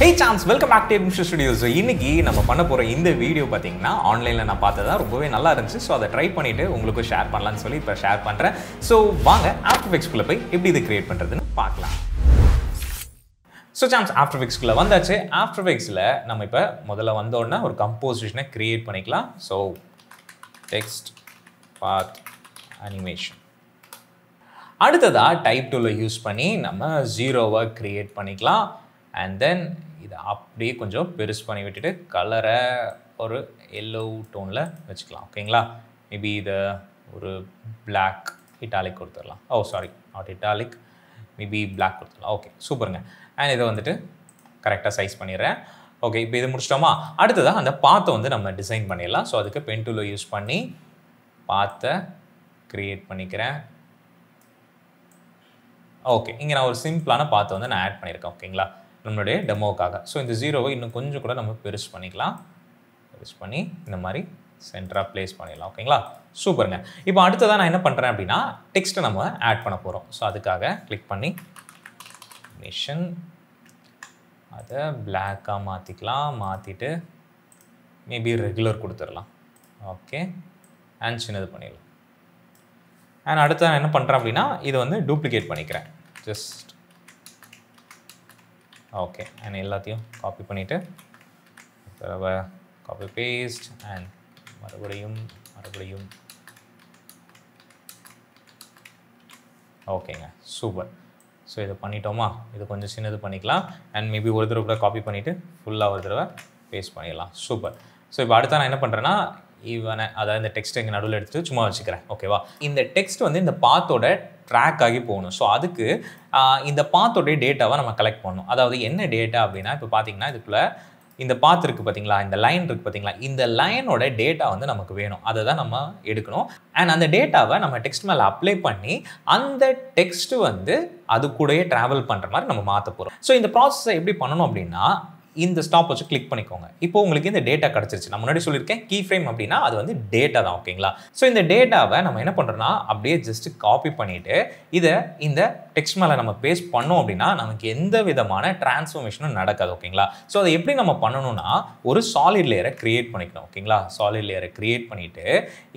hey chance welcome back to Mishar studios இன்னைக்கு நம்ம பண்ண போகிற இந்த வீடியோ பார்த்தீங்கன்னா ஆன்லைனில் நான் பார்த்ததான் ரொம்பவே நல்லா இருந்துச்சு ஸோ அதை ட்ரை பண்ணிவிட்டு உங்களுக்கும் ஷேர் பண்ணலான்னு சொல்லி இப்போ ஷேர் பண்ணுறேன் ஸோ வாங்க ஆஃப்டர் எஃபெக்ட்ஸ்குள்ளே போய் எப்படி இது க்ரியேட் பண்ணுறதுன்னு பார்க்கலாம் ஸோ சான்ஸ் ஆஃப்டர் ஃபிக்ஸ்குள்ளே வந்தாச்சு ஆஃப்டர் ஃபிக்ஸில் நம்ம இப்போ முதல்ல வந்தோடனே ஒரு கம்போசிஷனை க்ரியேட் பண்ணிக்கலாம் ஸோ டெக்ஸ்ட் பார்ட் அனிமேஷன் அடுத்ததாக டைப் டூவில் யூஸ் பண்ணி நம்ம ஜீரோவை க்ரியேட் பண்ணிக்கலாம் அண்ட் தென் இதை அப்படியே கொஞ்சம் பெருசு பண்ணி விட்டுட்டு கலரை ஒரு எல்லோ டோனில் வச்சுக்கலாம் ஓகேங்களா மேபி இதை ஒரு பிளாக் இட்டாலிக் கொடுத்துடலாம் oh sorry not italic maybe black கொடுத்துடலாம் ஓகே சூப்பருங்க அண்ட் இதை வந்துட்டு கரெக்டாக சைஸ் பண்ணிடுறேன் ஓகே இப்போ இது முடிச்சிட்டோமா அடுத்ததாக அந்த பாத்தை வந்து நம்ம டிசைன் பண்ணிடலாம் ஸோ அதுக்கு பென் டூலை யூஸ் பண்ணி பாத்தை க்ரியேட் பண்ணிக்கிறேன் ஓகே இங்கே நான் ஒரு சிம்பிளான பாத்தை வந்து நான் ஆட் பண்ணியிருக்கேன் ஓகேங்களா நம்மளுடைய டெமோக்காக ஸோ இந்த ஜீரோவை இன்னும் கொஞ்சம் கூட நம்ம பெருசு பண்ணிக்கலாம் பெருசு பண்ணி இந்த மாதிரி சென்டராக ப்ளேஸ் பண்ணிடலாம் ஓகேங்களா சூப்பருங்க இப்போ அடுத்ததாக நான் என்ன பண்ணுறேன் அப்படின்னா டெக்ஸ்ட்டை நம்ம ஆட் பண்ண போகிறோம் ஸோ அதுக்காக கிளிக் பண்ணி மிஷன் அதை பிளாக்காக மாற்றிக்கலாம் மாற்றிட்டு மேபி ரெகுலர் கொடுத்துடலாம் ஓகே அண்ட் சின்னது பண்ணிடலாம் அண்ட் அடுத்து நான் என்ன பண்ணுறேன் அப்படின்னா இதை வந்து டூப்ளிகேட் பண்ணிக்கிறேன் ஜஸ்ட் ஓகே அண்ட் எல்லாத்தையும் காப்பி பண்ணிவிட்டு காப்பி பேஸ்ட் அண்ட் மறுபடியும் மறுபடியும் ஓகேங்க சூப்பர் ஸோ இதை பண்ணிட்டோமா இது கொஞ்சம் சின்னது பண்ணிக்கலாம் அண்ட் மேபி ஒரு தடவை கூட காப்பி பண்ணிவிட்டு ஃபுல்லாக ஒரு தடவை பேஸ்ட் பண்ணிடலாம் சூப்பர் ஸோ இப்போ அடுத்த நான் என்ன பண்ணுறேன்னா ஈவனை அதாவது இந்த டெக்ஸ்ட் எங்கள் நடுவில் எடுத்துகிட்டு சும்மா வச்சுக்கிறேன் ஓகேவா இந்த டெக்ஸ்ட் வந்து இந்த பாத்தோட ட்ராக் ஆகி போகணும் ஸோ அதுக்கு இந்த பாத்தோடைய டேட்டாவை நம்ம கலெக்ட் பண்ணணும் அதாவது என்ன டேட்டா அப்படின்னா இப்போ பார்த்தீங்கன்னா இதுக்குள்ளே இந்த பாத் இருக்குது பார்த்தீங்களா இந்த லைன் இருக்குது பார்த்தீங்களா இந்த லைனோட டேட்டா வந்து நமக்கு வேணும் அதை தான் நம்ம எடுக்கணும் அண்ட் அந்த டேட்டாவை நம்ம டெக்ஸ்ட் மேலே அப்ளை பண்ணி அந்த டெக்ஸ்ட்டு வந்து அது கூடயே ட்ராவல் பண்ணுற மாதிரி நம்ம மாற்ற போகிறோம் ஸோ இந்த ப்ராசஸை எப்படி பண்ணணும் அப்படின்னா இந்த ஸ்டாப் வச்சு கிளிக் பண்ணிக்கோங்க இப்போ உங்களுக்கு இந்த டேட்டா கிடச்சிருச்சு நான் முன்னாடி சொல்லியிருக்கேன் கீ ஃப்ரேம் அப்படின்னா அது வந்து டேட்டா தான் ஓகேங்களா ஸோ இந்த டேட்டாவை நம்ம என்ன பண்ணுறோம்னா அப்படியே ஜஸ்ட் காப்பி பண்ணிவிட்டு இதை இந்த டெக்ஸ்ட் மேலே நம்ம பேஸ்ட் பண்ணோம் அப்படின்னா நமக்கு எந்த விதமான டிரான்ஸ்ஃபர்மேஷனும் நடக்காது ஓகேங்களா ஸோ அதை எப்படி நம்ம பண்ணணும்னா ஒரு சாலிட் லேயரை கிரியேட் பண்ணிக்கணும் ஓகேங்களா சாலிட் லேயரை கிரியேட் பண்ணிவிட்டு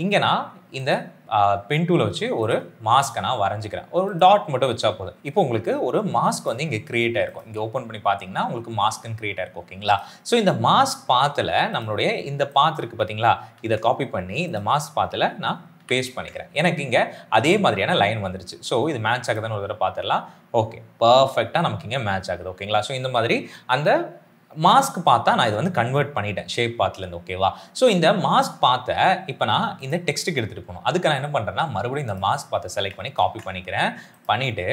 இங்கே நான் இந்த பென் டூவில் வச்சு ஒரு மாஸ்க்கை நான் வரைஞ்சிக்கிறேன் ஒரு டாட் மட்டும் வச்சா போதும் இப்போ உங்களுக்கு ஒரு மாஸ்க் வந்து இங்கே கிரியேட் ஆயிருக்கும் இங்கே ஓப்பன் பண்ணி பார்த்தீங்கன்னா உங்களுக்கு மாஸ்க்னு கிரியேட் ஆயிருக்கும் ஓகேங்களா ஸோ இந்த மாஸ்க் பாத்தில் நம்மளுடைய இந்த பாத்திருக்கு பார்த்தீங்களா இதை காப்பி பண்ணி இந்த மாஸ்க் பாத்தில் நான் பேஸ்ட் பண்ணிக்கிறேன் எனக்கு இங்கே அதே மாதிரியான லைன் வந்துருச்சு ஸோ இது மேட்ச் ஆகுதுன்னு ஒரு தடவை பார்த்துடலாம் ஓகே பர்ஃபெக்டாக நமக்கு இங்கே மேட்ச் ஆகுது ஓகேங்களா ஸோ இந்த மாதிரி அந்த மாஸ்க் பார்த்தா நான் இதை வந்து கன்வெர்ட் பண்ணிட்டேன் ஷேப் பாத்லேருந்து ஓகேவா ஸோ இந்த மாஸ்க் பார்த்த இப்போ நான் இந்த டெக்ஸ்ட்டுக்கு எடுத்துகிட்டு போகணும் அதுக்கு நான் என்ன பண்ணுறேன்னா மறுபடியும் இந்த மாஸ்க் பார்த்த செலக்ட் பண்ணி காப்பி பண்ணிக்கிறேன் பண்ணிவிட்டு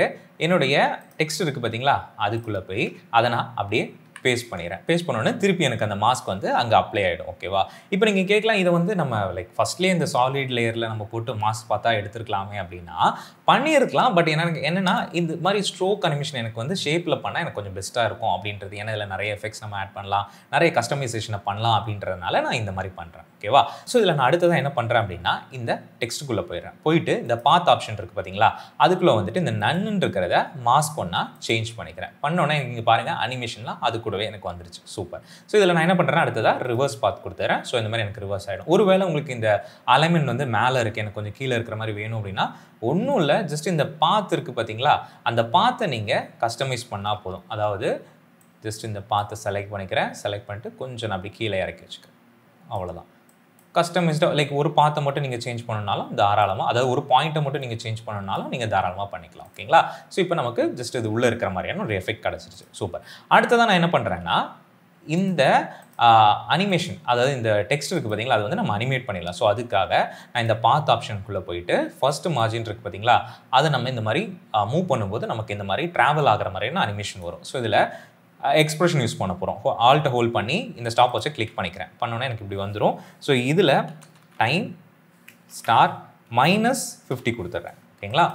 என்னுடைய டெக்ஸ்ட் இருக்குது பார்த்தீங்களா அதுக்குள்ளே போய் அதை நான் அப்படியே பேஸ்ட் பண்ணிடுறேன் பேஸ்ட் பண்ணோன்னே திருப்பி எனக்கு அந்த மாஸ்க் வந்து அங்கே அப்ளை ஆகிடும் ஓகேவா இப்போ நீங்கள் கேட்கலாம் இதை வந்து நம்ம லைக் ஃபஸ்ட்லேயே இந்த சாலிட் லேயரில் நம்ம போட்டு மாஸ்க் பார்த்தா எடுத்துருக்கலாமே அப்படின்னா பண்ணியிருக்கலாம் பட் எனக்கு என்னென்னா இந்த மாதிரி ஸ்ட்ரோக் அனிமேஷன் எனக்கு வந்து ஷேப்பில் பண்ணால் எனக்கு கொஞ்சம் பெஸ்ட்டாக இருக்கும் அப்படின்றது ஏன்னா இதில் நிறைய எஃபெக்ட்ஸ் நம்ம ஆட் பண்ணலாம் நிறைய கஸ்டமைசேஷனை பண்ணலாம் அப்படின்றதுனால நான் இந்த மாதிரி பண்ணுறேன் ஓகேவா ஸோ இதில் நான் அடுத்ததாக என்ன பண்ணுறேன் அப்படின்னா இந்த டெக்ஸ்ட்டுக்குள்ளே போயிடுறேன் போயிட்டு இந்த பாத் ஆப்ஷன் இருக்குது பார்த்தீங்களா அதுக்குள்ளே வந்துட்டு இந்த நன்னுன்னு மாஸ்க் ஒன்றா சேஞ்ச் பண்ணிக்கிறேன் பண்ணோன்னே நீங்கள் பாருங்கள் அனிமேஷன்லாம் அதுக்கு கூடவே எனக்கு வந்துருச்சு சூப்பர் ஸோ இதில் நான் என்ன பண்ணுறேன் அடுத்ததாக ரிவர்ஸ் பாத் கொடுத்துறேன் ஸோ இந்த மாதிரி எனக்கு ரிவர்ஸ் ஆகிடும் ஒருவேளை உங்களுக்கு இந்த அலைமெண்ட் வந்து மேலே இருக்குது எனக்கு கொஞ்சம் கீழே இருக்கிற மாதிரி வேணும் அப்படின்னா ஒன்றும் இல்லை ஜஸ்ட் இந்த பாத் இருக்குது பார்த்தீங்களா அந்த பாத்தை நீங்கள் கஸ்டமைஸ் பண்ணால் போதும் அதாவது ஜஸ்ட் இந்த பாத்தை செலக்ட் பண்ணிக்கிறேன் செலக்ட் பண்ணிட்டு கொஞ்சம் நான் அப்படி கீழே இறக்கி வச்சுக்கிறேன் அவ்வளோதான் கஸ்டமைஸ்டாக லைக் ஒரு பாத்தை மட்டும் நீங்கள் சேஞ்ச் பண்ணனாலும் தாராளமாக அதாவது ஒரு பாயிண்ட்டை மட்டும் நீங்கள் சேஞ்ச் பண்ணணுனாலும் நீங்கள் தாராளமாக பண்ணிக்கலாம் ஓகேங்களா ஸோ இப்போ நமக்கு ஜஸ்ட் இது உள்ளே இருக்கிற மாதிரியான ஒரு எஃபெக்ட் கிடச்சிருச்சு சூப்பர் அடுத்ததான் நான் என்ன பண்ணுறேன்னா இந்த அனிமேஷன் அதாவது இந்த டெக்ஸ்ட் இருக்குது பார்த்தீங்களா அது வந்து நம்ம அனிமேட் பண்ணிடலாம் ஸோ அதுக்காக நான் இந்த பாத் ஆப்ஷனுக்குள்ளே போயிட்டு ஃபஸ்ட்டு மார்ஜின் இருக்குது பார்த்தீங்களா அதை நம்ம இந்த மாதிரி மூவ் பண்ணும்போது நமக்கு இந்த மாதிரி ட்ராவல் ஆகிற மாதிரியான அனிமேஷன் வரும் ஸோ இதில் எக்ஸ்ப்ரெஷன் யூஸ் பண்ண போகிறோம் ஆல்ட்டை ஹோல்ட் பண்ணி இந்த ஸ்டாப் வச்சு கிளிக் பண்ணிக்கிறேன் பண்ணோன்னே எனக்கு இப்படி வந்துடும் ஸோ இதில் டைம் ஸ்டார் மைனஸ் ஃபிஃப்டி கொடுத்துட்றேன் ஓகேங்களா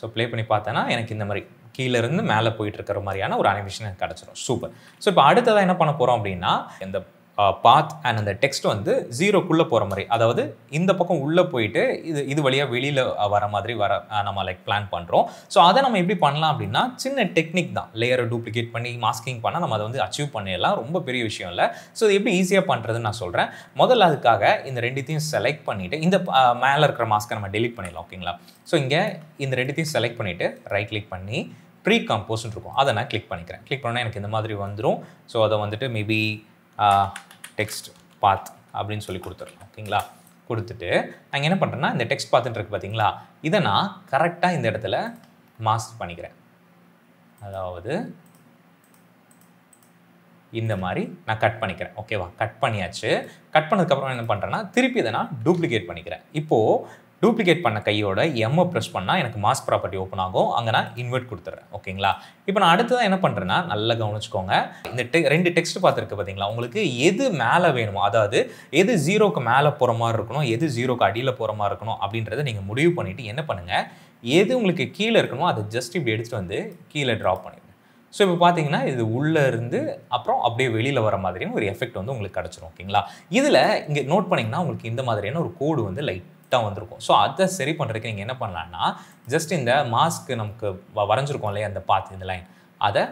ஸோ ப்ளே பண்ணி பார்த்தேன்னா எனக்கு இந்த மாதிரி கீழேருந்து மேலே போயிட்டு இருக்கிற மாதிரியான ஒரு அனிமேஷன் எனக்கு கிடச்சிரும் சூப்பர் ஸோ இப்போ அடுத்ததாக என்ன பண்ண போகிறோம் அப்படின்னா இந்த பாத் அண்ட் அந்த டெக்ஸ்ட் வந்து ஜீரோக்குள்ளே போகிற மாதிரி அதாவது இந்த பக்கம் உள்ளே போயிட்டு இது இது வழியாக வெளியில் வர மாதிரி வர நம்ம லைக் பிளான் பண்ணுறோம் ஸோ அதை நம்ம எப்படி பண்ணலாம் அப்படின்னா சின்ன டெக்னிக் தான் லேயரை டூப்ளிகேட் பண்ணி மாஸ்கிங் பண்ணால் நம்ம அதை வந்து அச்சீவ் பண்ணிடலாம் ரொம்ப பெரிய விஷயம் இல்லை ஸோ இது எப்படி ஈஸியாக பண்ணுறதுன்னு நான் சொல்கிறேன் முதல்ல அதுக்காக இந்த ரெண்டுத்தையும் செலக்ட் பண்ணிவிட்டு இந்த மேலே இருக்கிற மாஸ்க்கை நம்ம டெலிட் பண்ணிடலாம் ஓகேங்களா ஸோ இங்கே இந்த ரெண்டுத்தையும் செலக்ட் பண்ணிவிட்டு ரைட் கிளிக் பண்ணி ப்ரீ கம்போஸ்ன்னு இருக்கும் அதை நான் கிளிக் பண்ணிக்கிறேன் கிளிக் பண்ணால் எனக்கு இந்த மாதிரி வந்துடும் ஸோ அதை வந்துட்டு மேபி டெக்ஸ்ட் பாத் அப்படின்னு சொல்லி கொடுத்துடலாம் ஓகேங்களா கொடுத்துட்டு நாங்கள் என்ன பண்ணுறேன்னா இந்த டெக்ஸ்ட் பார்த்துட்டுருக்கு பார்த்தீங்களா இதை நான் கரெக்டாக இந்த இடத்துல மாஸ்க் பண்ணிக்கிறேன் அதாவது இந்த மாதிரி நான் கட் பண்ணிக்கிறேன் ஓகேவா கட் பண்ணியாச்சு கட் பண்ணதுக்கப்புறம் என்ன பண்ணுறேன்னா திருப்பி இதை நான் டூப்ளிகேட் பண்ணிக்கிறேன் இப்போது டூப்ளிகேட் பண்ண கையோட எம்ஐ ப்ரெஸ் பண்ணால் எனக்கு மாஸ்க் ப்ராப்பர்ட்டி ஓப்பன் ஆகும் அங்கே நான் இன்வெர்ட் கொடுத்துட்றேன் ஓகேங்களா இப்போ நான் தான் என்ன பண்ணுறேன்னா நல்லா கவனிச்சுக்கோங்க இந்த டெ ரெண்டு டெக்ஸ்ட் பார்த்துருக்கு பார்த்தீங்களா உங்களுக்கு எது மேலே வேணுமோ அதாவது எது ஜீரோக்கு மேலே போகிற மாதிரி இருக்கணும் எது ஜீரோக்கு அடியில் போகிற மாதிரி இருக்கணும் அப்படின்றத நீங்கள் முடிவு பண்ணிவிட்டு என்ன பண்ணுங்கள் எது உங்களுக்கு கீழே இருக்கணுமோ அதை ஜஸ்ட் இப்படி எடுத்துகிட்டு வந்து கீழே ட்ராப் பண்ணிடுங்க ஸோ இப்போ பார்த்தீங்கன்னா இது உள்ளே இருந்து அப்புறம் அப்படியே வெளியில் வர மாதிரியான ஒரு எஃபெக்ட் வந்து உங்களுக்கு கிடச்சிரும் ஓகேங்களா இதில் இங்கே நோட் பண்ணிங்கன்னா உங்களுக்கு இந்த மாதிரியான ஒரு கோடு வந்து லைட் கரெக்டாக வந்திருக்கும் ஸோ அதை சரி பண்ணுறதுக்கு நீங்கள் என்ன பண்ணலான்னா ஜஸ்ட் இந்த மாஸ்க்கு நமக்கு வரைஞ்சிருக்கோம் இல்லையா அந்த பாத் இந்த லைன் அதை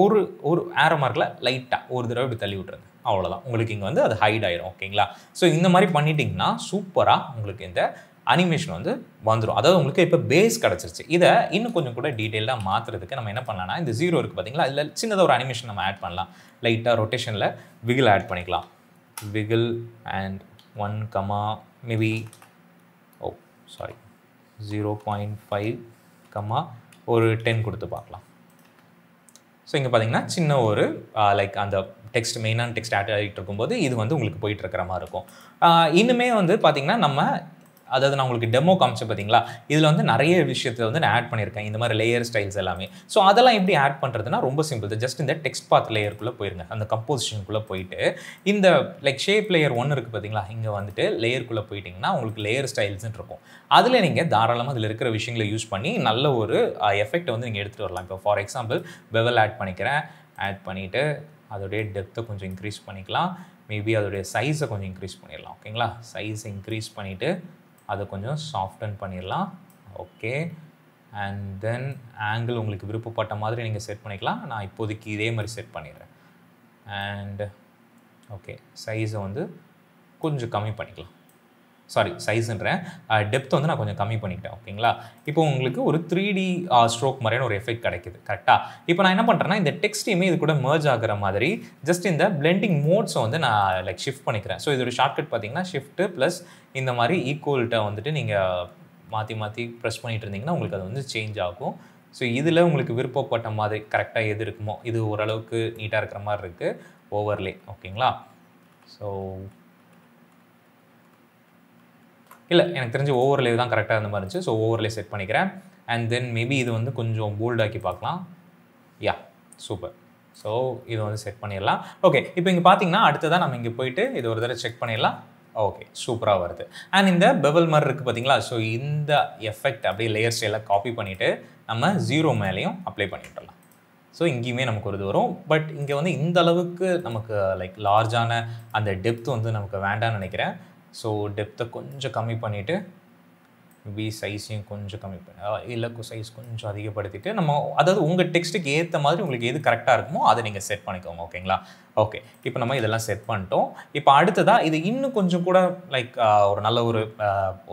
ஒரு ஒரு ஏரோ மார்க்கில் லைட்டாக ஒரு தடவை இப்படி தள்ளி விட்றது அவ்வளோதான் உங்களுக்கு இங்கே வந்து அது ஹைட் ஆயிடும் ஓகேங்களா ஸோ இந்த மாதிரி பண்ணிட்டீங்கன்னா சூப்பராக உங்களுக்கு இந்த அனிமேஷன் வந்து வந்துடும் அதாவது உங்களுக்கு இப்போ பேஸ் கிடச்சிருச்சு இதை இன்னும் கொஞ்சம் கூட டீட்டெயிலாக மாற்றுறதுக்கு நம்ம என்ன பண்ணலாம்னா இந்த ஜீரோ இருக்குது பார்த்தீங்களா இல்லை சின்னதாக ஒரு அனிமேஷன் நம்ம ஆட் பண்ணலாம் லைட்டாக ரொட்டேஷனில் விகில் ஆட் பண்ணிக்கலாம் wiggle and one comma maybe sorry zero point five comma ஒரு டென் கொடுத்து பார்க்கலாம் ஸோ இங்கே பார்த்தீங்கன்னா சின்ன ஒரு லைக் அந்த டெக்ஸ்ட் மெயினான டெக்ஸ்ட் ஆட் ஆகிட்டு இருக்கும்போது இது வந்து உங்களுக்கு போயிட்டு இருக்கிற மாதிரி இருக்கும் இன்னுமே வந்து பார்த்திங்கன்னா நம்ம அதாவது நான் உங்களுக்கு டெமோ காமிச்சேன் பார்த்தீங்களா இதில் வந்து நிறைய விஷயத்தை வந்து நான் ஆட் பண்ணியிருக்கேன் இந்த மாதிரி லேயர் ஸ்டைல்ஸ் எல்லாமே ஸோ அதெல்லாம் எப்படி ஆட் பண்ணுறதுனா ரொம்ப சிம்பிள் ஜஸ்ட் இந்த டெக்ஸ்ட் பாத் லேயருக்குள்ளே போயிருங்க அந்த கம்போசிஷனுக்குள்ளே போயிட்டு இந்த லைக் ஷேப் லேயர் ஒன்று இருக்குது பார்த்தீங்களா இங்கே வந்துட்டு லேயருக்குள்ளே போயிட்டிங்கன்னா உங்களுக்கு லேயர் ஸ்டைல்ஸ்ன்னு இருக்கும் அதில் நீங்கள் தாராளமாக அதில் இருக்கிற விஷயங்களை யூஸ் பண்ணி நல்ல ஒரு எஃபெக்ட் வந்து நீங்கள் எடுத்துகிட்டு வரலாம் இப்போ ஃபார் எக்ஸாம்பிள் பெவல் ஆட் பண்ணிக்கிறேன் ஆட் பண்ணிவிட்டு அதோடைய டெப்த்தை கொஞ்சம் இன்க்ரீஸ் பண்ணிக்கலாம் மேபி அதோடைய சைஸை கொஞ்சம் இன்க்ரீஸ் பண்ணிடலாம் ஓகேங்களா சைஸை இன்க்ரீஸ் பண்ணிவிட்டு அதை கொஞ்சம் சாஃப்டன் பண்ணிடலாம் ஓகே அண்ட் தென் ஆங்கிள் உங்களுக்கு விருப்பப்பட்ட மாதிரி நீங்கள் செட் பண்ணிக்கலாம் நான் இப்போதைக்கு இதே மாதிரி செட் பண்ணிடுறேன் அண்டு ஓகே சைஸை வந்து கொஞ்சம் கம்மி பண்ணிக்கலாம் சாரி சைஸுன்றேன் டெப்த் வந்து நான் கொஞ்சம் கம்மி பண்ணிக்கிட்டேன் ஓகேங்களா இப்போ உங்களுக்கு ஒரு த்ரீ டி ஸ்ட்ரோக் மாதிரியான ஒரு எஃபெக்ட் கிடைக்குது கரெக்டாக இப்போ நான் என்ன பண்ணுறேன்னா இந்த டெக்ஸ்டையுமே இது கூட மர்ஜ் ஆகிற மாதிரி ஜஸ்ட் இந்த பிளெண்டிங் மோட்ஸை வந்து நான் லைக் ஷிஃப்ட் பண்ணிக்கிறேன் ஸோ இது ஒரு ஷார்ட்கட் பார்த்தீங்கன்னா ஷிஃப்ட்டு ப்ளஸ் இந்த மாதிரி ஈக்குவல்கிட்ட வந்துட்டு நீங்கள் மாற்றி மாற்றி ப்ரெஸ் பண்ணிகிட்டு இருந்தீங்கன்னா உங்களுக்கு அது வந்து சேஞ்ச் ஆகும் ஸோ இதில் உங்களுக்கு விருப்பப்பட்ட மாதிரி கரெக்டாக எது இருக்குமோ இது ஓரளவுக்கு நீட்டாக இருக்கிற மாதிரி இருக்குது ஓவர்லே ஓகேங்களா ஸோ இல்லை எனக்கு தெரிஞ்சு ஓவர்லே தான் கரெக்டாக இருந்த மாதிரி இருந்துச்சு ஸோ ஓவர்லே செட் பண்ணிக்கிறேன் அண்ட் தென் மேபி இது வந்து கொஞ்சம் போல்டாக்கி பார்க்கலாம் யா சூப்பர் ஸோ இது வந்து செட் பண்ணிடலாம் ஓகே இப்போ இங்கே பார்த்தீங்கன்னா தான் நம்ம இங்கே போயிட்டு இது ஒரு தடவை செக் பண்ணிடலாம் ஓகே சூப்பராக வருது அண்ட் இந்த பெவல் மாதிரி இருக்குது பார்த்தீங்களா ஸோ இந்த எஃபெக்ட் அப்படியே லேயர் ஸ்டைலாக காப்பி பண்ணிவிட்டு நம்ம ஜீரோ மேலேயும் அப்ளை பண்ணிவிட்டுலாம் ஸோ இங்கேயுமே நமக்கு ஒரு இது வரும் பட் இங்கே வந்து இந்த அளவுக்கு நமக்கு லைக் லார்ஜான அந்த டெப்த் வந்து நமக்கு வேண்டாம்னு நினைக்கிறேன் ஸோ டெப்த்தை கொஞ்சம் கம்மி பண்ணிவிட்டு பி சைஸையும் கொஞ்சம் கம்மி பண்ணி இலக்கு சைஸ் கொஞ்சம் அதிகப்படுத்திட்டு நம்ம அதாவது உங்கள் டெக்ஸ்ட்டுக்கு ஏற்ற மாதிரி உங்களுக்கு எது கரெக்டாக இருக்குமோ அதை நீங்கள் செட் பண்ணிக்கோங்க ஓகேங்களா ஓகே இப்போ நம்ம இதெல்லாம் செட் பண்ணிட்டோம் இப்போ அடுத்ததாக இது இன்னும் கொஞ்சம் கூட லைக் ஒரு நல்ல ஒரு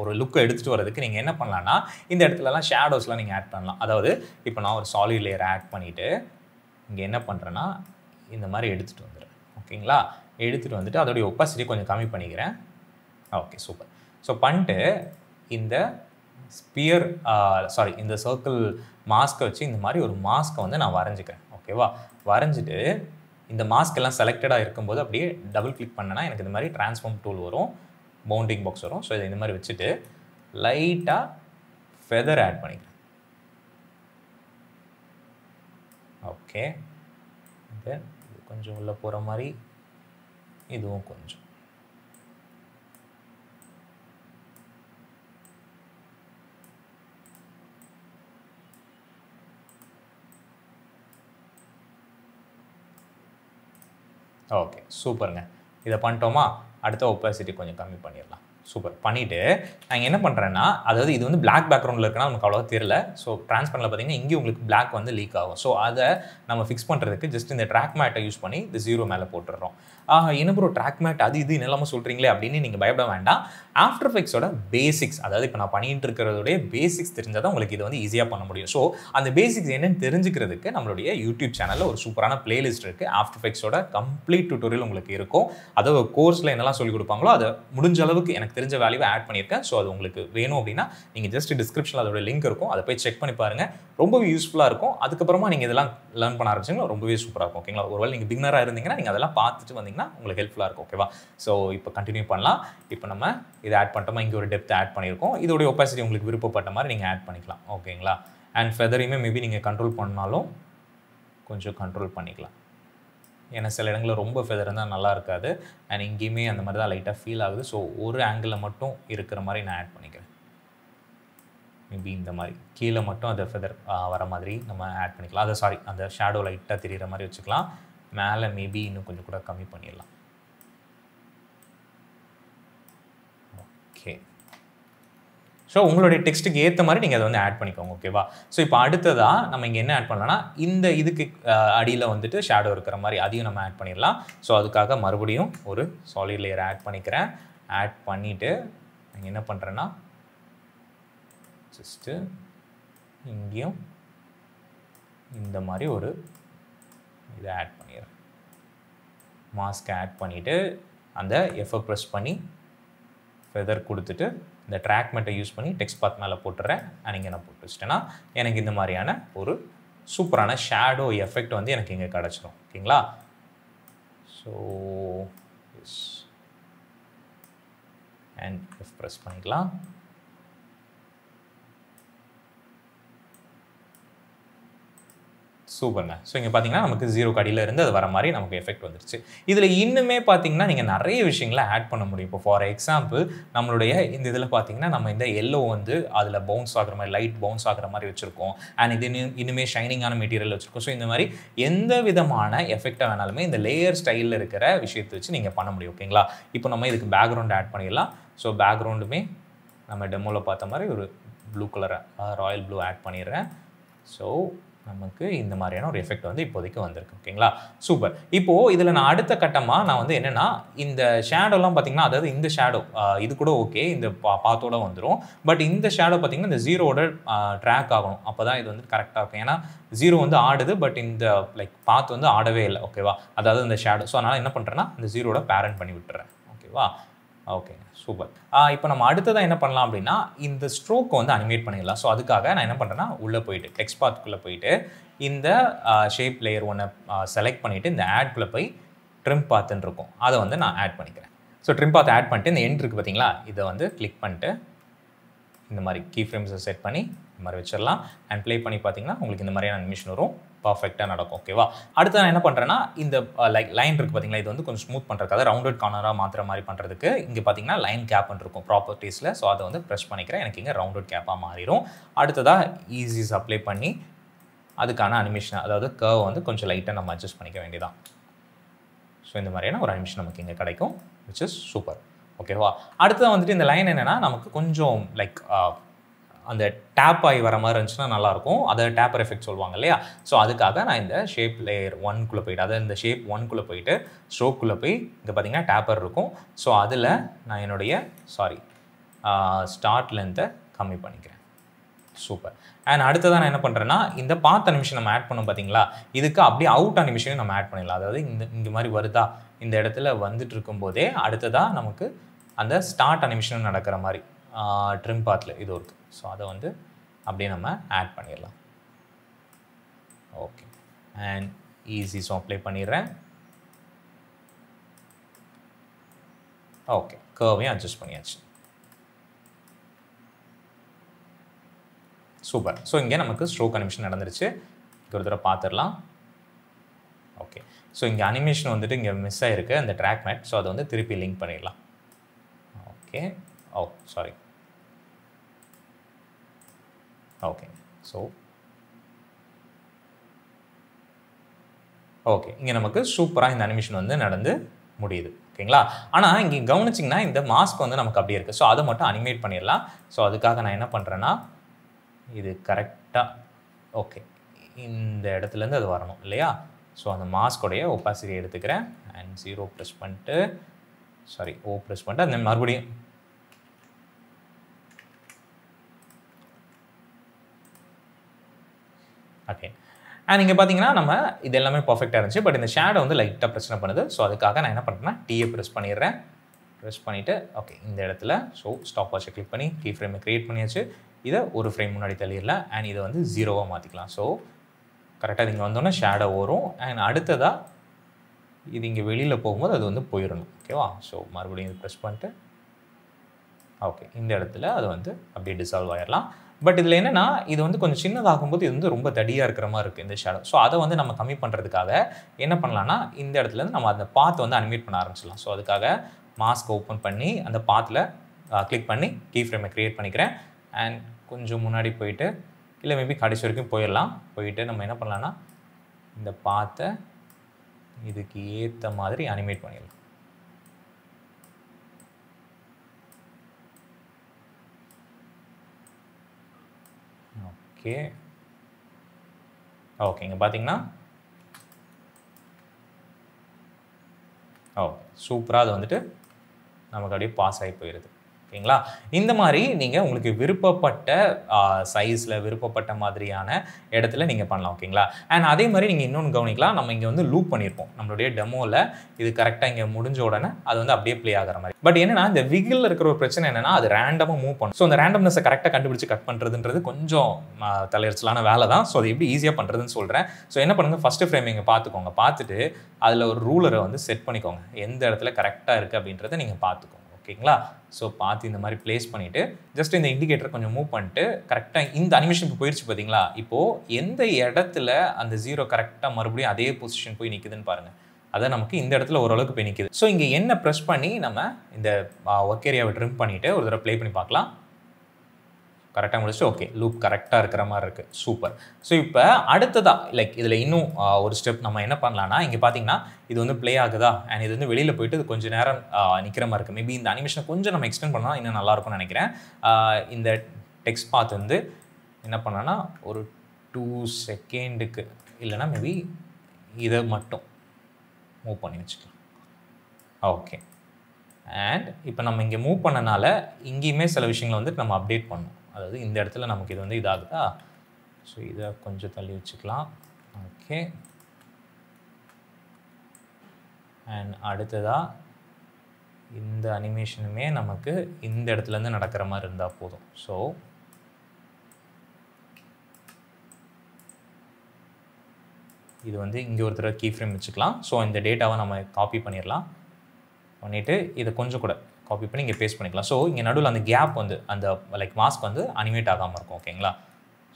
ஒரு லுக்கை எடுத்துகிட்டு வரதுக்கு நீங்கள் என்ன பண்ணலான்னா இந்த இடத்துலலாம் ஷேடோஸ்லாம் நீங்கள் ஆட் பண்ணலாம் அதாவது இப்போ நான் ஒரு சாலிட் லேயர் ஆட் பண்ணிவிட்டு இங்கே என்ன பண்ணுறேன்னா இந்த மாதிரி எடுத்துகிட்டு வந்துடுறேன் ஓகேங்களா எடுத்துகிட்டு வந்துட்டு அதோடைய ஒப்பாசிட்டி கொஞ்சம் கம்மி பண்ணிக்கிறேன் ஓகே சூப்பர் ஸோ பண்ணிட்டு இந்த ஸ்பியர் சாரி இந்த சர்க்கிள் மாஸ்க்கை வச்சு இந்த மாதிரி ஒரு மாஸ்க்கை வந்து நான் வரைஞ்சிக்கிறேன் ஓகேவா வரைஞ்சிட்டு இந்த மாஸ்க் எல்லாம் செலக்டடாக இருக்கும்போது அப்படியே டபுள் கிளிக் பண்ணனா எனக்கு இந்த மாதிரி டிரான்ஸ்ஃபார்ம் டூல் வரும் பவுண்டிங் பாக்ஸ் வரும் ஸோ இதை இந்த மாதிரி வச்சுட்டு லைட்டாக ஃபெதர் ஆட் பண்ணிக்கிறேன் ஓகே தென் கொஞ்சம் உள்ளே போகிற மாதிரி இதுவும் கொஞ்சம் ஓகே சூப்பருங்க இதை பண்ணிட்டோமா அடுத்த ஒப்பாசிட்டி கொஞ்சம் கம்மி பண்ணிடலாம் சூப்பர் பண்ணிவிட்டு நாங்கள் என்ன பண்ணுறேன்னா அதாவது இது வந்து பிளாக் பேக்ரவுண்டில் இருக்குன்னா நமக்கு அவ்வளோவா தெரியல ஸோ ட்ரான்ஸ்பரண்டில் பார்த்தீங்கன்னா இங்கேயும் உங்களுக்கு பிளாக் வந்து லீக் ஆகும் ஸோ அதை நம்ம ஃபிக்ஸ் பண்ணுறதுக்கு ஜஸ்ட் இந்த ட்ராக் மேட்டை யூஸ் பண்ணி இந்த ஜீரோ மேலே போட்டுடுறோம் என்ன ப்ரோ ட்ராக் மேட் அது இது நிலம சொல்கிறீங்களே அப்படின்னு நீங்கள் பயப்பட வேண்டாம் ஆஃப்டர் எஃபெக்ட்ஸோட பேசிக்ஸ் அதாவது இப்போ நான் பண்ணிட்டு இருக்கிறதோடைய பேசிக்ஸ் தெரிஞ்சால் தான் உங்களுக்கு இது வந்து ஈஸியாக பண்ண முடியும் ஸோ அந்த பேசிக்ஸ் என்னென்னு தெரிஞ்சுக்கிறதுக்கு நம்மளுடைய யூடியூப் சேனலில் ஒரு சூப்பரான பிளேலிஸ்ட் இருக்குது ஆஃப்டர் ஃபெக்ஸோட கம்ப்ளீட் டுட்டோரியல் உங்களுக்கு இருக்கும் அதாவது கோர்ஸில் என்னெல்லாம் சொல்லிக் கொடுப்பாங்களோ அதை முடிஞ்ச அளவுக்கு எனக்கு எனக்கு தெரிஞ்ச வேல்யூவை ஆட் பண்ணியிருக்கேன் ஸோ அது உங்களுக்கு வேணும் அப்படின்னா நீங்கள் ஜஸ்ட் டிஸ்கிரிப்ஷனில் அதோட லிங்க் இருக்கும் அதை போய் செக் பண்ணி பாருங்கள் ரொம்பவே யூஸ்ஃபுல்லாக இருக்கும் அதுக்கப்புறமா நீங்கள் இதெல்லாம் லேர்ன் பண்ண ஆரம்பிச்சிங்களா ரொம்பவே சூப்பராக இருக்கும் ஓகேங்களா ஒருவேளை நீங்கள் பிகினராக இருந்தீங்கன்னா நீங்கள் அதெல்லாம் பார்த்துட்டு வந்தீங்கன்னா உங்களுக்கு ஹெல்ப்ஃபுல்லாக இருக்கும் ஓகேவா ஸோ இப்போ கண்டினியூ பண்ணலாம் இப்போ நம்ம இதை ஆட் பண்ணிட்டோமா இங்கே ஒரு டெப்த் ஆட் பண்ணியிருக்கோம் இதோடைய ஒப்பாசிட்டி உங்களுக்கு விருப்பப்பட்ட மாதிரி நீங்கள் ஆட் பண்ணிக்கலாம் ஓகேங்களா அண்ட் ஃபெதரையுமே மேபி நீங்கள் கண்ட்ரோல் பண்ணாலும் கொஞ்சம் கண்ட்ரோல் பண்ணிக்கலாம் ஏன்னா சில இடங்களில் ரொம்ப ஃபெதர் இருந்தால் நல்லா இருக்காது அண்ட் இங்கேயுமே அந்த மாதிரி தான் லைட்டாக ஃபீல் ஆகுது ஸோ ஒரு ஆங்கிளில் மட்டும் இருக்கிற மாதிரி நான் ஆட் பண்ணிக்கிறேன் மேபி இந்த மாதிரி கீழே மட்டும் அதை ஃபெதர் வர மாதிரி நம்ம ஆட் பண்ணிக்கலாம் அதை சாரி அந்த ஷேடோ லைட்டாக தெரிகிற மாதிரி வச்சுக்கலாம் மேலே மேபி இன்னும் கொஞ்சம் கூட கம்மி பண்ணிடலாம் ஓகே ஸோ உங்களுடைய டெக்ஸ்ட்டுக்கு ஏற்ற மாதிரி நீங்கள் அதை வந்து ஆட் பண்ணிக்கோங்க ஓகேவா ஸோ இப்போ அடுத்ததாக நம்ம இங்கே என்ன ஆட் பண்ணலாம்னா இந்த இதுக்கு அடியில் வந்துட்டு ஷேடோ இருக்கிற மாதிரி அதையும் நம்ம ஆட் பண்ணிடலாம் ஸோ அதுக்காக மறுபடியும் ஒரு சாலிட் லேயர் ஆட் பண்ணிக்கிறேன் ஆட் பண்ணிவிட்டு நீங்கள் என்ன பண்ணுறேன்னா ஜஸ்ட்டு இங்கேயும் இந்த மாதிரி ஒரு இதை ஆட் பண்ணிடுறேன் மாஸ்க்கை ஆட் பண்ணிவிட்டு அந்த எஃப்எஃப் ப்ரெஸ் பண்ணி ஃபெதர் கொடுத்துட்டு இந்த ட்ராக் மெட்டை யூஸ் பண்ணி டெக்ஸ்ட் பாத் மேலே போட்டுறேன் நீங்கள் இங்கே நான் போட்டு வச்சிட்டேன்னா எனக்கு இந்த மாதிரியான ஒரு சூப்பரான ஷேடோ எஃபெக்ட் வந்து எனக்கு இங்கே கிடச்சிரும் ஓகேங்களா ஸோ எஸ் அண்ட் ப்ரெஸ் பண்ணிக்கலாம் சூப்பர்ங்க ஸோ இங்கே பார்த்தீங்கன்னா நமக்கு ஜீரோ கடியில் இருந்து அது வர மாதிரி நமக்கு எஃபெக்ட் வந்துருச்சு இதில் இன்னுமே பார்த்தீங்கன்னா நீங்கள் நிறைய விஷயங்களை ஆட் பண்ண முடியும் இப்போ ஃபார் எக்ஸாம்பிள் நம்மளுடைய இந்த இதில் பார்த்தீங்கன்னா நம்ம இந்த எல்லோ வந்து அதில் பவுன்ஸ் ஆகிற மாதிரி லைட் பவுன்ஸ் ஆகிற மாதிரி வச்சுருக்கோம் அண்ட் இது இன்னும் இனிமேல் ஷைனிங்கான மெட்டீரியல் வச்சுருக்கோம் ஸோ இந்த மாதிரி எந்த விதமான எஃபெக்டாக வேணாலுமே இந்த லேயர் ஸ்டைலில் இருக்கிற விஷயத்தை வச்சு நீங்கள் பண்ண முடியும் ஓகேங்களா இப்போ நம்ம இதுக்கு பேக்ரவுண்ட் ஆட் பண்ணிடலாம் ஸோ பேக்ரவுண்டுமே நம்ம டெமோவில் பார்த்த மாதிரி ஒரு ப்ளூ கலரை ராயல் ப்ளூ ஆட் பண்ணிடுறேன் ஸோ நமக்கு இந்த மாதிரியான ஒரு எஃபெக்ட் வந்து இப்போதைக்கு வந்திருக்கு ஓகேங்களா சூப்பர் இப்போது இதில் நான் அடுத்த கட்டமாக நான் வந்து என்னென்னா இந்த ஷேடோலாம் பார்த்திங்கன்னா அதாவது இந்த ஷேடோ இது கூட ஓகே இந்த பா பாத்தோட வந்துடும் பட் இந்த ஷேடோ பார்த்திங்கன்னா இந்த ஜீரோட ட்ராக் ஆகணும் அப்போ தான் இது வந்து கரெக்டாக இருக்கும் ஏன்னா ஜீரோ வந்து ஆடுது பட் இந்த லைக் பாத் வந்து ஆடவே இல்லை ஓகேவா அதாவது இந்த ஷேடோ ஸோ அதனால் என்ன பண்ணுறேன்னா இந்த ஜீரோட பேரண்ட் பண்ணி விட்டுறேன் ஓகேவா ஓகே சூப்பர் இப்போ நம்ம அடுத்ததாக என்ன பண்ணலாம் அப்படின்னா இந்த ஸ்ட்ரோக்கை வந்து அனிமேட் பண்ணிடலாம் ஸோ அதுக்காக நான் என்ன பண்ணுறேன்னா உள்ளே போயிட்டு டெக்ஸ்ட் பாத்துக்குள்ளே போயிட்டு இந்த ஷேப் லேயர் ஒன்றை செலக்ட் பண்ணிவிட்டு இந்த ஆட்குள்ளே போய் ட்ரிம் பாத்துன்னு இருக்கும் அதை வந்து நான் ஆட் பண்ணிக்கிறேன் ஸோ ட்ரிம் பாத் ஆட் பண்ணிட்டு இந்த எண்ட் இருக்குது பார்த்தீங்களா இதை வந்து கிளிக் பண்ணிட்டு இந்த மாதிரி கீ ஃப்ரேம்ஸை செட் பண்ணி இந்த மாதிரி வச்சிடலாம் அண்ட் ப்ளே பண்ணி பார்த்தீங்கன்னா உங்களுக்கு இந்த மாதிரியான அனிமேஷன் வரும் பர்ஃபெக்டாக நடக்கும் ஓகேவா அடுத்து நான் என்ன பண்ணுறேன்னா இந்த லைக் லைன் இருக்குது பார்த்தீங்களா இது வந்து கொஞ்சம் ஸ்மூத் பண்ணுறதுக்காக ரவுண்டட் கார்னராக மாற்றுற மாதிரி பண்ணுறதுக்கு இங்கே பார்த்தீங்கன்னா லைன் கேப்னு இருக்கும் ப்ராப்பர்ட்டிஸில் ஸோ அதை வந்து ப்ரெஸ் பண்ணிக்கிறேன் எனக்கு இங்கே ரவுண்டட் கேப்பாக மாறிடும் அடுத்ததாக ஈஸி அப்ளை பண்ணி அதுக்கான அனிமேஷன் அதாவது கர்வ் வந்து கொஞ்சம் லைட்டாக நம்ம அட்ஜஸ்ட் பண்ணிக்க வேண்டியதான் ஸோ இந்த மாதிரியான ஒரு அனிமிஷன் நமக்கு இங்கே கிடைக்கும் விச் இஸ் சூப்பர் ஓகேவா அடுத்ததான் வந்துட்டு இந்த லைன் என்னென்னா நமக்கு கொஞ்சம் லைக் அந்த டேப் ஆகி வர மாதிரி இருந்துச்சுன்னா நல்லாயிருக்கும் அதை டேப்பர் எஃபெக்ட் சொல்லுவாங்க இல்லையா ஸோ அதுக்காக நான் இந்த ஷேப் லேயர் ஒன்குள்ளே போயிட்டு அதாவது இந்த ஷேப் ஒன்குள்ளே போயிட்டு ஸ்ட்ரோக்குள்ளே போய் இங்கே பார்த்தீங்கன்னா டேப்பர் இருக்கும் ஸோ அதில் நான் என்னுடைய சாரி ஸ்டார்ட் லென்த்தை கம்மி பண்ணிக்கிறேன் சூப்பர் அண்ட் அடுத்ததான் நான் என்ன பண்ணுறேன்னா இந்த பார்த்த நிமிஷம் நம்ம ஆட் பண்ணோம் பார்த்தீங்களா இதுக்கு அப்படியே அவுட் அனிமிஷனையும் நம்ம ஆட் பண்ணிடலாம் அதாவது இந்த இந்த மாதிரி வருதா இந்த இடத்துல வந்துட்டு இருக்கும்போதே அடுத்ததாக நமக்கு அந்த ஸ்டார்ட் அனிமிஷனும் நடக்கிற மாதிரி ட்ரிம் பாத்தில் இது இருக்குது ஸோ அதை வந்து அப்படியே நம்ம ஆட் பண்ணிடலாம் okay and easy so apply பண்ணிடுறேன் ஓகே கர்வையும் அட்ஜஸ்ட் பண்ணியாச்சு சூப்பர் ஸோ இங்கே நமக்கு ஸ்ட்ரோக் அனிமிஷன் நடந்துருச்சு இங்கே ஒரு தடவை பார்த்துடலாம் ஓகே ஸோ இங்கே அனிமேஷன் வந்துட்டு இங்கே மிஸ் ஆகிருக்கு அந்த ட்ராக் மேட் ஸோ அதை வந்து திருப்பி லிங்க் பண்ணிடலாம் okay oh sorry okay so okay இங்கே நமக்கு சூப்பராக இந்த அனிமேஷன் வந்து நடந்து முடியுது ஓகேங்களா ஆனால் இங்கே கவனிச்சிங்கன்னா இந்த மாஸ்க் வந்து நமக்கு அப்படியே இருக்குது ஸோ அதை மட்டும் அனிமேட் பண்ணிடலாம் ஸோ அதுக்காக நான் என்ன பண்ணுறேன்னா இது கரெக்டாக ஓகே இந்த இடத்துலேருந்து அது வரணும் இல்லையா ஸோ அந்த மாஸ்கோடைய ஒப்பாசிட்டி எடுத்துக்கிறேன் அண்ட் ஜீரோ ப்ரெஸ் பண்ணிட்டு சாரி ஓ ப்ரெஸ் பண்ணிட்டு அந்த மறுபடியும் ஓகே அண்ட் இங்கே பார்த்தீங்கன்னா நம்ம இது எல்லாமே பர்ஃபெக்டாக இருந்துச்சு பட் இந்த ஷேடோ வந்து லைட்டாக பிரச்சனை பண்ணுது ஸோ அதுக்காக நான் என்ன பண்ணுறேன்னா டீயை ப்ரெஸ் பண்ணிடுறேன் ப்ரெஸ் பண்ணிவிட்டு ஓகே இந்த இடத்துல ஸோ ஸ்டாப் வாட்சை கிளிக் பண்ணி கீ ஃப்ரேமை க்ரியேட் பண்ணியாச்சு இதை ஒரு ஃப்ரேம் முன்னாடி தள்ளிடலாம் அண்ட் இதை வந்து ஜீரோவாக மாற்றிக்கலாம் ஸோ கரெக்டாக நீங்கள் வந்தோன்னே ஷேடோ வரும் அண்ட் அடுத்ததாக இது இங்கே வெளியில் போகும்போது அது வந்து போயிடணும் ஓகேவா ஸோ மறுபடியும் இது ப்ரெஸ் பண்ணிட்டு ஓகே இந்த இடத்துல அது வந்து அப்படியே டிசால்வ் ஆயிடலாம் பட் இதில் என்னென்னா இது வந்து கொஞ்சம் சின்னதாகும்போது இது வந்து ரொம்ப தடியாக இருக்கிற மாதிரி இருக்குது இந்த ஷேடோ ஸோ அதை வந்து நம்ம கம்மி பண்ணுறதுக்காக என்ன பண்ணலான்னா இந்த இடத்துல நம்ம அந்த பாத்து வந்து அனிமேட் பண்ண ஆரம்பிச்சிடலாம் ஸோ அதுக்காக மாஸ்க் ஓப்பன் பண்ணி அந்த பாத்தில் கிளிக் பண்ணி கீ ஃப்ரேமை க்ரியேட் பண்ணிக்கிறேன் அண்ட் கொஞ்சம் முன்னாடி போயிட்டு இல்லை மேபி கடைசி வரைக்கும் போயிடலாம் போயிட்டு நம்ம என்ன பண்ணலான்னா இந்த பாத்தை இதுக்கு ஏற்ற மாதிரி அனிமேட் பண்ணிடலாம் ஓகே ஓகேங்க பார்த்தீங்கன்னா ஓ சூப்பராக அது வந்துட்டு நமக்கு அப்படியே பாஸ் ஆகி போயிடுது ஓகேங்களா இந்த மாதிரி நீங்கள் உங்களுக்கு விருப்பப்பட்ட சைஸில் விருப்பப்பட்ட மாதிரியான இடத்துல நீங்கள் பண்ணலாம் ஓகேங்களா அண்ட் அதே மாதிரி நீங்கள் இன்னொன்று கவனிக்கலாம் நம்ம இங்கே வந்து லூப் பண்ணியிருப்போம் நம்மளுடைய டெமோவில் இது கரெக்டாக இங்கே முடிஞ்ச உடனே அது வந்து அப்படியே ப்ளே ஆகிற மாதிரி பட் என்னென்னா இந்த விகில் இருக்கிற ஒரு பிரச்சனை என்னென்னா அது ரேண்டமாக மூவ் பண்ணும் ஸோ அந்த ரேண்டம்னஸை கரெக்டாக கண்டுபிடிச்சி கட் பண்ணுறதுன்றது கொஞ்சம் தலையரிச்சலான வேலை தான் ஸோ அதை எப்படி ஈஸியாக பண்ணுறதுன்னு சொல்கிறேன் ஸோ என்ன பண்ணுங்கள் ஃபஸ்ட்டு ஃப்ரேம் இங்கே பார்த்துக்கோங்க பார்த்துட்டு அதில் ஒரு ரூலரை வந்து செட் பண்ணிக்கோங்க எந்த இடத்துல கரெக்டாக இருக்குது அப்படின்றத நீங்கள் பார்த்துக்கோங்க ஓகேங்களா ஸோ பார்த்து இந்த மாதிரி ப்ளேஸ் பண்ணிவிட்டு ஜஸ்ட் இந்த இண்டிகேட்டர் கொஞ்சம் மூவ் பண்ணிட்டு கரெக்டாக இந்த அனிமேஷனுக்கு போயிடுச்சு பார்த்தீங்களா இப்போது எந்த இடத்துல அந்த ஜீரோ கரெக்டாக மறுபடியும் அதே பொசிஷன் போய் நிற்குதுன்னு பாருங்கள் அதை நமக்கு இந்த இடத்துல ஓரளவுக்கு போய் நிற்கிது ஸோ இங்கே என்ன ப்ரெஸ் பண்ணி நம்ம இந்த ஒர்க் ஏரியாவை ட்ரிம் பண்ணிவிட்டு ஒரு தடவை ப்ளே பண்ணி பார்க்கலாம் கரெக்டாக முடிச்சுட்டு ஓகே லூப் கரெக்டாக இருக்கிற மாதிரி இருக்குது சூப்பர் ஸோ இப்போ அடுத்ததாக லைக் இதில் இன்னும் ஒரு ஸ்டெப் நம்ம என்ன பண்ணலான்னா இங்கே பார்த்தீங்கன்னா இது வந்து ப்ளே ஆகுதா அண்ட் இது வந்து வெளியில் போயிட்டு இது கொஞ்சம் நேரம் நிற்கிற மாதிரி இருக்குது மேபி இந்த அனிமேஷனை கொஞ்சம் நம்ம எக்ஸ்பிளைன் பண்ணால் இன்னும் நல்லாயிருக்கும்னு நினைக்கிறேன் இந்த டெக்ஸ்ட் பாத் வந்து என்ன பண்ணனா ஒரு டூ செகண்டுக்கு இல்லைனா மேபி இதை மட்டும் மூவ் பண்ணி வச்சுக்கலாம் ஓகே அண்ட் இப்போ நம்ம இங்கே மூவ் பண்ணனால இங்கேயுமே சில விஷயங்களை வந்துட்டு நம்ம அப்டேட் பண்ணோம் அதாவது இந்த இடத்துல நமக்கு இது வந்து இதாகுதா ஸோ இதை கொஞ்சம் தள்ளி வச்சுக்கலாம் ஓகே அண்ட் அடுத்ததாக இந்த அனிமேஷனுமே நமக்கு இந்த இடத்துலேருந்து நடக்கிற மாதிரி இருந்தால் போதும் ஸோ இது வந்து இங்கே ஒருத்தர் கீ ஃப்ரேம் வச்சுக்கலாம் ஸோ இந்த டேட்டாவை நம்ம காப்பி பண்ணிடலாம் பண்ணிவிட்டு இதை கொஞ்சம் கூட காப்பி பண்ணி இங்கே பேஸ்ட் பண்ணிக்கலாம் ஸோ இங்கே நடுவில் அந்த கேப் வந்து அந்த லைக் மாஸ்க் வந்து அனிமேட் ஆகாமல் இருக்கும் ஓகேங்களா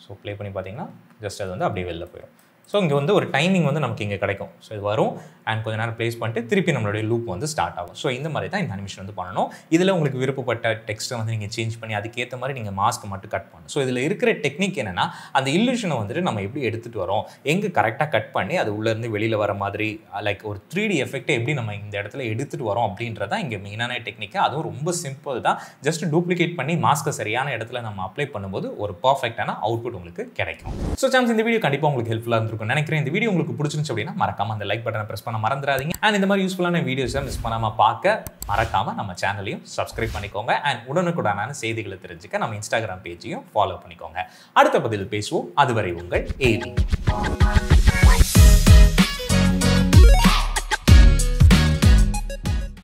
ஸோ ப்ளே பண்ணி பார்த்தீங்கன்னா ஜஸ்ட் அது வந்து அப்படியே வெளில போயிடும் ஸோ இங்கே வந்து ஒரு டைமிங் வந்து நமக்கு இங்கே கிடைக்கும் ஸோ இது வரும் அண்ட் கொஞ்சம் நேரம் ப்ளேஸ் பண்ணிட்டு திருப்பி நம்மளுடைய லூப் வந்து ஸ்டார்ட் ஆகும் ஸோ இந்த மாதிரி தான் இந்த அனிமேஷன் வந்து பண்ணணும் இதில் உங்களுக்கு விருப்பப்பட்ட டெக்ஸ்ட்டை வந்து நீங்கள் சேஞ்ச் பண்ணி அதுக்கேற்ற மாதிரி நீங்கள் மாஸ்க் மட்டும் கட் பண்ணணும் ஸோ இதில் இருக்கிற டெக்னிக் என்னென்னா அந்த இல்லுஷனை வந்துட்டு நம்ம எப்படி எடுத்துகிட்டு வரோம் எங்கே கரெக்டாக கட் பண்ணி அது உள்ளேருந்து வெளியில் வர மாதிரி லைக் ஒரு த்ரீ டி எஃபெக்டை எப்படி நம்ம இந்த இடத்துல எடுத்துகிட்டு வரோம் அப்படின்றதான் இங்கே மெயினான டெக்னிக்கு அதுவும் ரொம்ப சிம்பிள் தான் ஜஸ்ட் டூப்ளிகேட் பண்ணி மாஸ்க்கை சரியான இடத்துல நம்ம அப்ளை பண்ணும்போது ஒரு பர்ஃபெக்டான அவுட்புட் உங்களுக்கு கிடைக்கும் ஸோ சாம்ஸ் இந்த வீடியோ கண்டிப்பாக உங்களுக்கு ஹெல்ப்ஃபுல்லாக இருந்திருக்கும் இருக்கும் நினைக்கிறேன் இந்த வீடியோ உங்களுக்கு பிடிச்சிருந்து அப்படின்னா மறக்காம அந்த லைக் பட்டனை பிரஸ் பண்ண மறந்துடாதீங்க அண்ட் இந்த மாதிரி யூஸ்ஃபுல்லான வீடியோஸை மிஸ் பண்ணாமல் பார்க்க மறக்காம நம்ம சேனலையும் சப்ஸ்கிரைப் பண்ணிக்கோங்க அண்ட் உடனுக்குடனான செய்திகளை தெரிஞ்சுக்க நம்ம இன்ஸ்டாகிராம் பேஜையும் ஃபாலோ பண்ணிக்கோங்க அடுத்த பதில் பேசுவோம் அதுவரை உங்கள் ஏவி